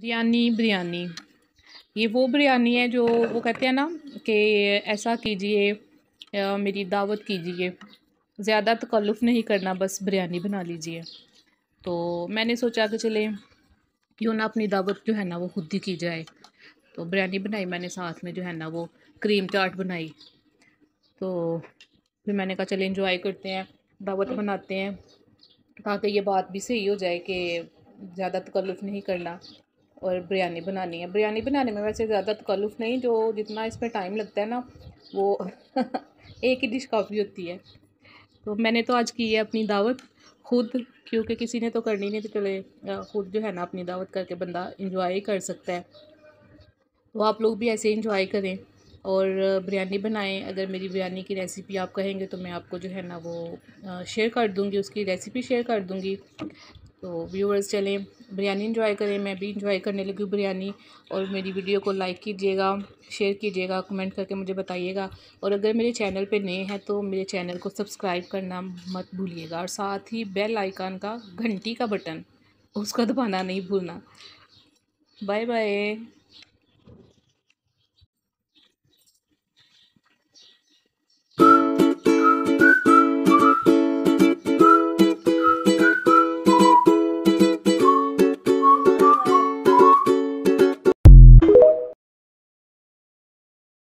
बिरयानी बिरयानी ये वो बिरयानी है जो वो कहते हैं ना कि ऐसा कीजिए मेरी दावत कीजिए ज़्यादा तकल्लुफ़ नहीं करना बस बिरयानी बना लीजिए तो मैंने सोचा कि चले क्यों ना अपनी दावत जो है ना वो खुद ही की जाए तो बिरयानी बनाई मैंने साथ में जो है ना वो क्रीम चाट बनाई तो फिर मैंने कहा चले इंजॉय करते हैं दावत बनाते हैं ताकि ये बात भी सही हो जाए कि ज़्यादा तकल्लुफ़ नहीं करना और बिरयानी बनानी है बिरयानी बनाने में वैसे ज़्यादा तकल्लुफ़ नहीं जो जितना इसमें टाइम लगता है ना वो एक ही डिश काफ़ी होती है तो मैंने तो आज की है अपनी दावत खुद क्योंकि किसी ने तो करनी नहीं तो चले खुद जो है ना अपनी दावत करके बंदा इंजॉय कर सकता है तो आप लोग भी ऐसे इंजॉय करें और बिरयानी बनाएं अगर मेरी बिरयानी की रेसिपी आप कहेंगे तो मैं आपको जो है ना वो शेयर कर दूंगी उसकी रेसिपी शेयर कर दूंगी तो व्यूअर्स चलें बिरयानी इन्जॉय करें मैं भी इंजॉय करने लगी हूँ बिरयानी और मेरी वीडियो को लाइक कीजिएगा शेयर कीजिएगा कमेंट करके मुझे बताइएगा और अगर मेरे चैनल पे नए हैं तो मेरे चैनल को सब्सक्राइब करना मत भूलिएगा और साथ ही बेल आइकान का घंटी का बटन उसका दबाना नहीं भूलना बाय बाय